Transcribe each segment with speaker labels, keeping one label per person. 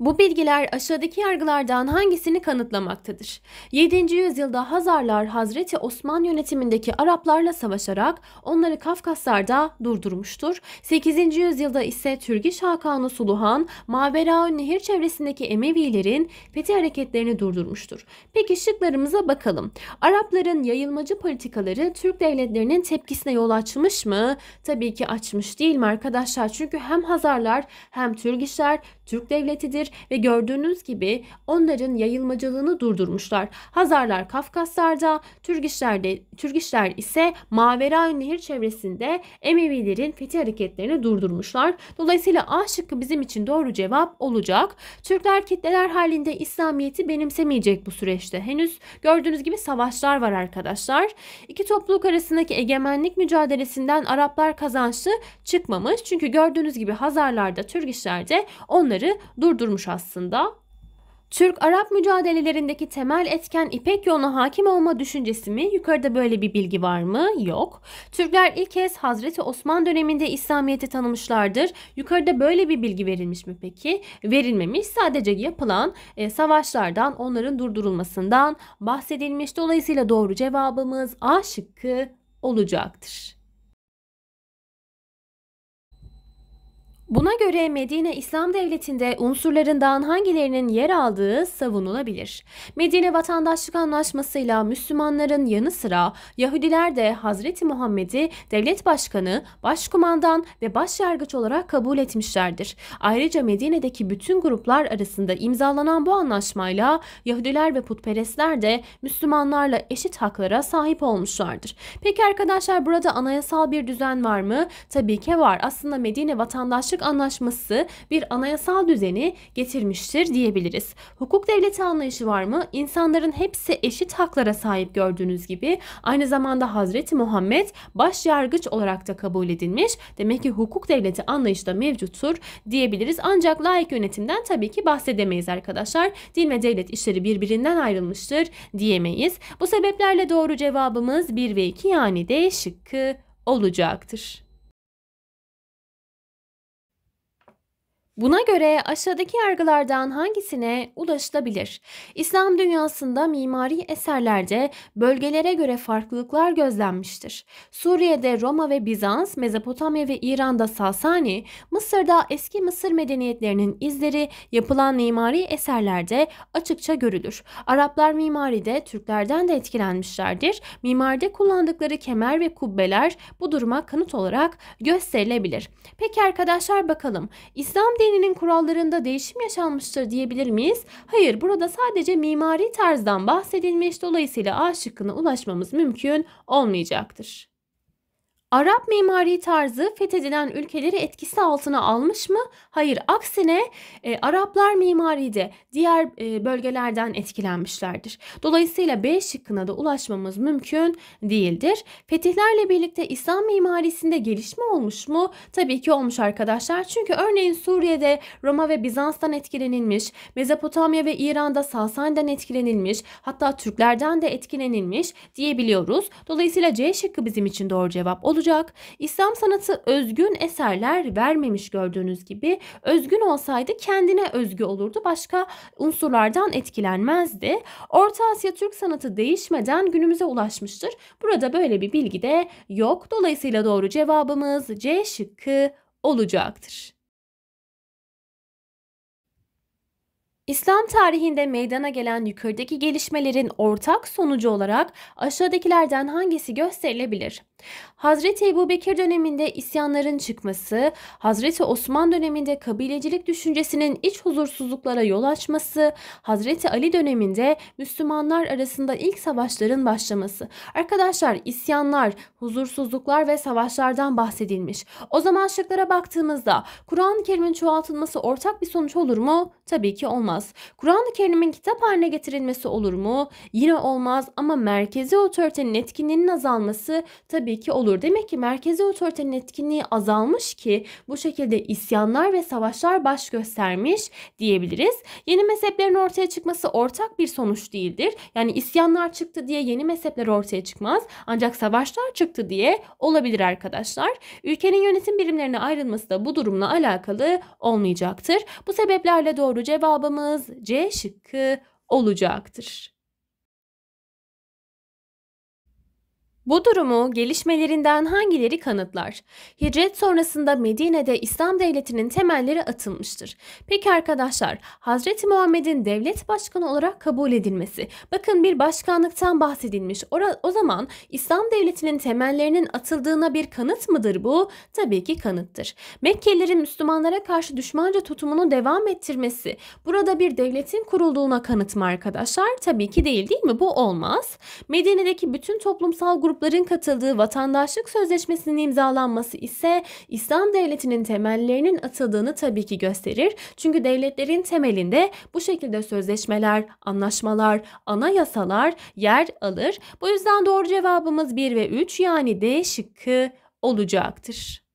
Speaker 1: Bu bilgiler aşağıdaki yargılardan hangisini kanıtlamaktadır? 7. yüzyılda Hazarlar Hazreti Osman yönetimindeki Araplarla savaşarak onları Kafkaslar'da durdurmuştur. 8. yüzyılda ise Türgiş Hakanı Suluhan, Maveraun Nehir çevresindeki Emevilerin fethi hareketlerini durdurmuştur. Peki şıklarımıza bakalım. Arapların yayılmacı politikaları Türk devletlerinin tepkisine yol açmış mı? Tabii ki açmış değil mi arkadaşlar? Çünkü hem Hazarlar hem Türgişler Türk devletidir olabilir ve gördüğünüz gibi onların yayılmacılığını durdurmuşlar. Hazarlar Kafkaslar'da, de, Türkişler ise Mavera Nehir çevresinde Emevilerin fetih hareketlerini durdurmuşlar. Dolayısıyla A şıkkı bizim için doğru cevap olacak. Türkler kitleler halinde İslamiyet'i benimsemeyecek bu süreçte. Henüz gördüğünüz gibi savaşlar var arkadaşlar. İki topluluk arasındaki egemenlik mücadelesinden Araplar kazançlı çıkmamış. Çünkü gördüğünüz gibi Hazarlar'da, Türkişler'de onları durdurmuşlar olmuş aslında. Türk-Arap mücadelelerindeki temel etken İpek yoluna hakim olma düşüncesi mi? Yukarıda böyle bir bilgi var mı? Yok. Türkler ilk kez Hazreti Osman döneminde İslamiyet'i tanımışlardır. Yukarıda böyle bir bilgi verilmiş mi peki? Verilmemiş. Sadece yapılan e, savaşlardan, onların durdurulmasından bahsedilmiş. Dolayısıyla doğru cevabımız A şıkkı olacaktır. Buna göre Medine İslam Devleti'nde unsurlarından hangilerinin yer aldığı savunulabilir. Medine Vatandaşlık Anlaşması'yla Müslümanların yanı sıra Yahudiler de Hazreti Muhammed'i devlet başkanı, başkumandan ve başyargıç olarak kabul etmişlerdir. Ayrıca Medine'deki bütün gruplar arasında imzalanan bu anlaşmayla Yahudiler ve putperestler de Müslümanlarla eşit haklara sahip olmuşlardır. Peki arkadaşlar burada anayasal bir düzen var mı? Tabii ki var. Aslında Medine Vatandaşlık Sözleşmesizlik Anlaşması bir anayasal düzeni getirmiştir diyebiliriz. Hukuk devleti anlayışı var mı? İnsanların hepsi eşit haklara sahip gördüğünüz gibi aynı zamanda Hazreti Muhammed baş yargıç olarak da kabul edilmiş. Demek ki hukuk devleti anlayışı da mevcuttur diyebiliriz. Ancak layık yönetimden tabii ki bahsedemeyiz arkadaşlar. Din ve devlet işleri birbirinden ayrılmıştır diyemeyiz. Bu sebeplerle doğru cevabımız 1 ve 2 yani D şıkkı olacaktır. Buna göre aşağıdaki yargılardan hangisine ulaşılabilir? İslam dünyasında mimari eserlerde bölgelere göre farklılıklar gözlenmiştir. Suriye'de Roma ve Bizans, Mezopotamya ve İran'da Sasani, Mısır'da eski Mısır medeniyetlerinin izleri yapılan mimari eserlerde açıkça görülür. Araplar mimaride Türklerden de etkilenmişlerdir. Mimaride kullandıkları kemer ve kubbeler bu duruma kanıt olarak gösterilebilir. Peki arkadaşlar bakalım İslam Modeni'nin kurallarında değişim yaşanmıştır diyebilir miyiz? Hayır burada sadece mimari tarzdan bahsedilmiş dolayısıyla A şıkkına ulaşmamız mümkün olmayacaktır. Arap mimari tarzı fethedilen ülkeleri etkisi altına almış mı? Hayır, aksine e, Araplar mimaride diğer e, bölgelerden etkilenmişlerdir. Dolayısıyla B şıkkına da ulaşmamız mümkün değildir. Fetihlerle birlikte İslam mimarisinde gelişme olmuş mu? Tabii ki olmuş arkadaşlar. Çünkü örneğin Suriye'de Roma ve Bizans'tan etkilenilmiş, Mezopotamya ve İran'da Sasani'den etkilenilmiş, hatta Türklerden de etkilenilmiş diyebiliyoruz. Dolayısıyla C şıkkı bizim için doğru cevap olacak olacak. İslam sanatı özgün eserler vermemiş gördüğünüz gibi. Özgün olsaydı kendine özgü olurdu. Başka unsurlardan etkilenmezdi. Orta Asya Türk sanatı değişmeden günümüze ulaşmıştır. Burada böyle bir bilgi de yok. Dolayısıyla doğru cevabımız C şıkkı olacaktır. İslam tarihinde meydana gelen yukarıdaki gelişmelerin ortak sonucu olarak aşağıdakilerden hangisi gösterilebilir? Hazreti Ebu Bekir döneminde isyanların çıkması, Hazreti Osman döneminde kabilecilik düşüncesinin iç huzursuzluklara yol açması, Hazreti Ali döneminde Müslümanlar arasında ilk savaşların başlaması. Arkadaşlar isyanlar, huzursuzluklar ve savaşlardan bahsedilmiş. O zaman şıklara baktığımızda Kur'an-ı Kerim'in çoğaltılması ortak bir sonuç olur mu? Tabii ki olmaz. Kur'an-ı Kerim'in kitap haline getirilmesi olur mu? Yine olmaz ama merkezi otoritenin etkinliğinin azalması tabii tabii ki olur. Demek ki merkezi otoritenin etkinliği azalmış ki bu şekilde isyanlar ve savaşlar baş göstermiş diyebiliriz. Yeni mezheplerin ortaya çıkması ortak bir sonuç değildir. Yani isyanlar çıktı diye yeni mezhepler ortaya çıkmaz. Ancak savaşlar çıktı diye olabilir arkadaşlar. Ülkenin yönetim birimlerine ayrılması da bu durumla alakalı olmayacaktır. Bu sebeplerle doğru cevabımız C şıkkı olacaktır. Bu durumu gelişmelerinden hangileri kanıtlar? Hicret sonrasında Medine'de İslam devletinin temelleri atılmıştır. Peki arkadaşlar, Hazreti Muhammed'in devlet başkanı olarak kabul edilmesi. Bakın bir başkanlıktan bahsedilmiş. O zaman İslam devletinin temellerinin atıldığına bir kanıt mıdır bu? Tabii ki kanıttır. Mekkelilerin Müslümanlara karşı düşmanca tutumunu devam ettirmesi. Burada bir devletin kurulduğuna kanıt mı arkadaşlar? Tabii ki değil değil mi? Bu olmaz. Medine'deki bütün toplumsal grup grupların katıldığı vatandaşlık sözleşmesinin imzalanması ise İslam devletinin temellerinin atıldığını tabii ki gösterir. Çünkü devletlerin temelinde bu şekilde sözleşmeler, anlaşmalar, anayasalar yer alır. Bu yüzden doğru cevabımız 1 ve 3 yani D şıkkı olacaktır.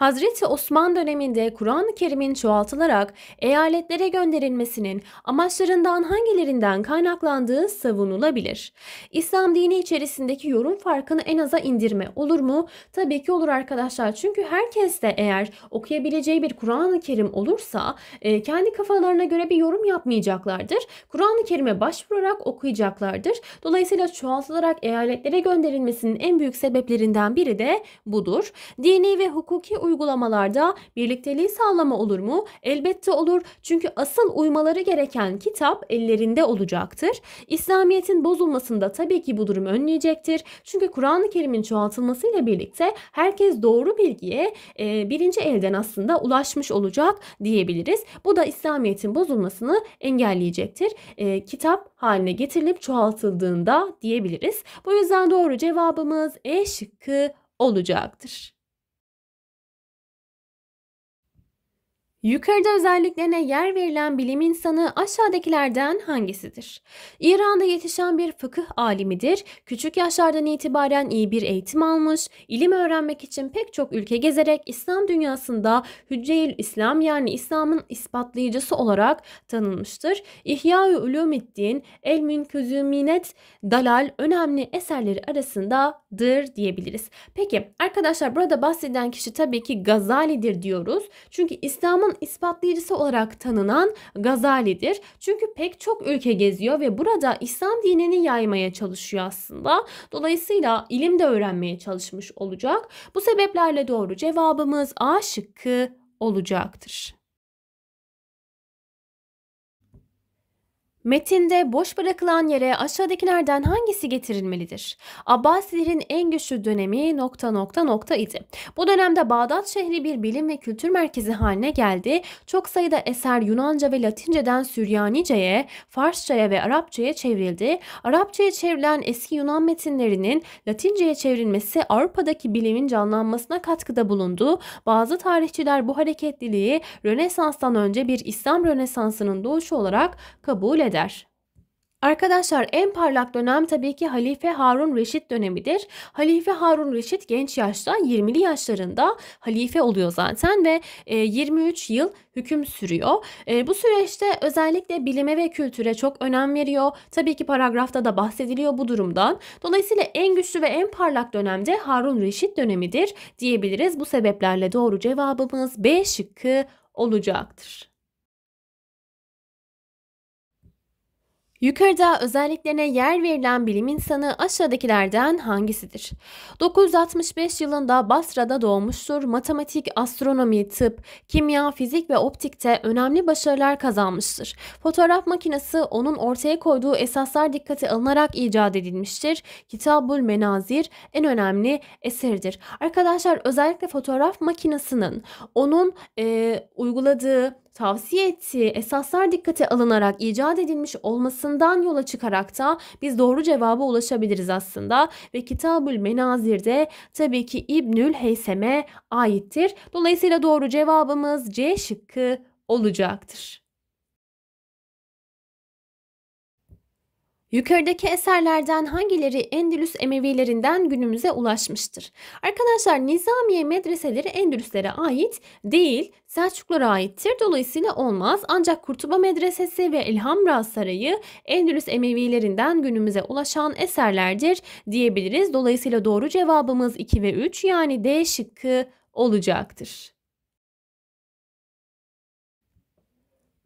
Speaker 1: Hazreti Osman döneminde Kur'an-ı Kerim'in çoğaltılarak eyaletlere gönderilmesinin amaçlarından hangilerinden kaynaklandığı savunulabilir. İslam dini içerisindeki yorum farkını en aza indirme olur mu? Tabii ki olur arkadaşlar. Çünkü herkes de eğer okuyabileceği bir Kur'an-ı Kerim olursa e, kendi kafalarına göre bir yorum yapmayacaklardır. Kur'an-ı Kerim'e başvurarak okuyacaklardır. Dolayısıyla çoğaltılarak eyaletlere gönderilmesinin en büyük sebeplerinden biri de budur. Dini ve hukuki uygulamalarda birlikteliği sağlama olur mu? Elbette olur. Çünkü asıl uymaları gereken kitap ellerinde olacaktır. İslamiyet'in bozulmasında tabii ki bu durum önleyecektir. Çünkü Kur'an-ı Kerim'in çoğaltılmasıyla birlikte herkes doğru bilgiye e, birinci elden aslında ulaşmış olacak diyebiliriz. Bu da İslamiyet'in bozulmasını engelleyecektir. E, kitap haline getirilip çoğaltıldığında diyebiliriz. Bu yüzden doğru cevabımız E şıkkı olacaktır. Yukarıda özelliklerine yer verilen bilim insanı aşağıdakilerden hangisidir? İran'da yetişen bir fıkıh alimidir, küçük yaşlardan itibaren iyi bir eğitim almış, ilim öğrenmek için pek çok ülke gezerek İslam dünyasında Hücceyül İslam yani İslam'ın ispatlayıcısı olarak tanınmıştır. İhya-ı Ulumiddin, El Münküzüminet, Dalal önemli eserleri arasındadır diyebiliriz. Peki arkadaşlar burada bahseden kişi tabii ki Gazali'dir diyoruz. Çünkü İslam'ın İslam'ın ispatlayıcısı olarak tanınan Gazali'dir. Çünkü pek çok ülke geziyor ve burada İslam dinini yaymaya çalışıyor aslında. Dolayısıyla ilim de öğrenmeye çalışmış olacak. Bu sebeplerle doğru cevabımız A şıkkı olacaktır. Metinde boş bırakılan yere aşağıdakilerden hangisi getirilmelidir? Abbasilerin en güçlü dönemi nokta nokta nokta idi. Bu dönemde Bağdat şehri bir bilim ve kültür merkezi haline geldi. Çok sayıda eser Yunanca ve Latinceden Süryanice'ye, Farsça'ya ve Arapça'ya çevrildi. Arapça'ya çevrilen eski Yunan metinlerinin Latince'ye çevrilmesi Avrupa'daki bilimin canlanmasına katkıda bulundu. Bazı tarihçiler bu hareketliliği Rönesans'tan önce bir İslam Rönesansı'nın doğuşu olarak kabul eder eder. Arkadaşlar en parlak dönem tabii ki Halife Harun Reşit dönemidir. Halife Harun Reşit genç yaşta 20'li yaşlarında halife oluyor zaten ve 23 e, yıl hüküm sürüyor. E, bu süreçte özellikle bilime ve kültüre çok önem veriyor. Tabii ki paragrafta da bahsediliyor bu durumdan. Dolayısıyla en güçlü ve en parlak dönemde Harun Reşit dönemidir diyebiliriz. Bu sebeplerle doğru cevabımız B şıkkı olacaktır. Yukarıda özelliklerine yer verilen bilim insanı aşağıdakilerden hangisidir? 965 yılında Basra'da doğmuştur. Matematik, astronomi, tıp, kimya, fizik ve optikte önemli başarılar kazanmıştır. Fotoğraf makinesi onun ortaya koyduğu esaslar dikkate alınarak icat edilmiştir. Kitabul Menazir en önemli eseridir. Arkadaşlar özellikle fotoğraf makinesinin onun e, uyguladığı, tavsiye ettiği esaslar dikkate alınarak icat edilmiş olmasını olmasından yola çıkarak da biz doğru cevaba ulaşabiliriz aslında ve Kitabül Menazir'de tabii ki İbnül Heysem'e aittir. Dolayısıyla doğru cevabımız C şıkkı olacaktır. Yukarıdaki eserlerden hangileri Endülüs Emevilerinden günümüze ulaşmıştır? Arkadaşlar Nizamiye medreseleri Endülüslere ait değil, Selçuklulara aittir. Dolayısıyla olmaz. Ancak Kurtuba Medresesi ve Elhamra Sarayı Endülüs Emevilerinden günümüze ulaşan eserlerdir diyebiliriz. Dolayısıyla doğru cevabımız 2 ve 3 yani D şıkkı olacaktır.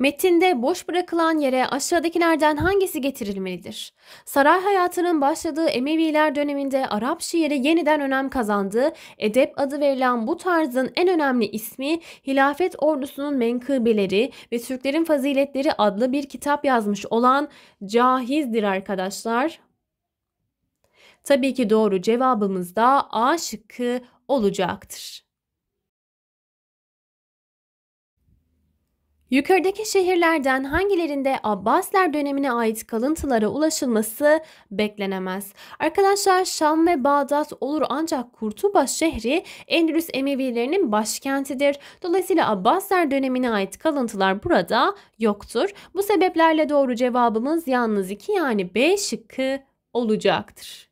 Speaker 1: Metinde boş bırakılan yere aşağıdakilerden hangisi getirilmelidir? Saray hayatının başladığı Emeviler döneminde Arap şiiri yeniden önem kazandı. Edep adı verilen bu tarzın en önemli ismi Hilafet Ordusu'nun menkıbeleri ve Türklerin Faziletleri adlı bir kitap yazmış olan Cahiz'dir arkadaşlar. Tabii ki doğru cevabımız da A şıkkı olacaktır. Yukarıdaki şehirlerden hangilerinde Abbasler dönemine ait kalıntılara ulaşılması beklenemez. Arkadaşlar Şam ve Bağdat olur ancak Kurtuba şehri Endülüs Emevilerinin başkentidir. Dolayısıyla Abbasler dönemine ait kalıntılar burada yoktur. Bu sebeplerle doğru cevabımız yalnız 2 yani B şıkkı olacaktır.